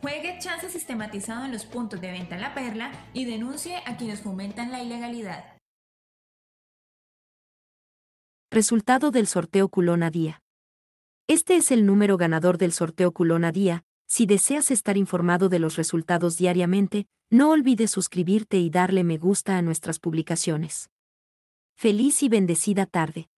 juegue chance sistematizado en los puntos de venta La Perla y denuncie a quienes fomentan la ilegalidad. Resultado del sorteo Culona Día. Este es el número ganador del sorteo Culona Día. Si deseas estar informado de los resultados diariamente, no olvides suscribirte y darle me gusta a nuestras publicaciones. Feliz y bendecida tarde.